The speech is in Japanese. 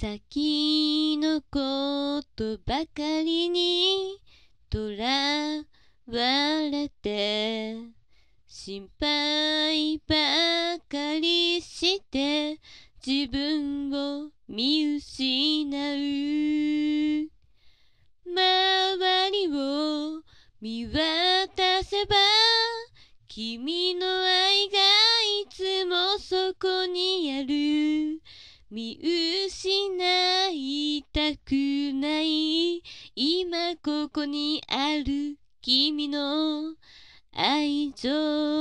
先のことばかりにとらわれて心配ばかりして自分を見失う周りを見渡せば君の愛がいつもそこにある見失いたくない今ここにある君の愛情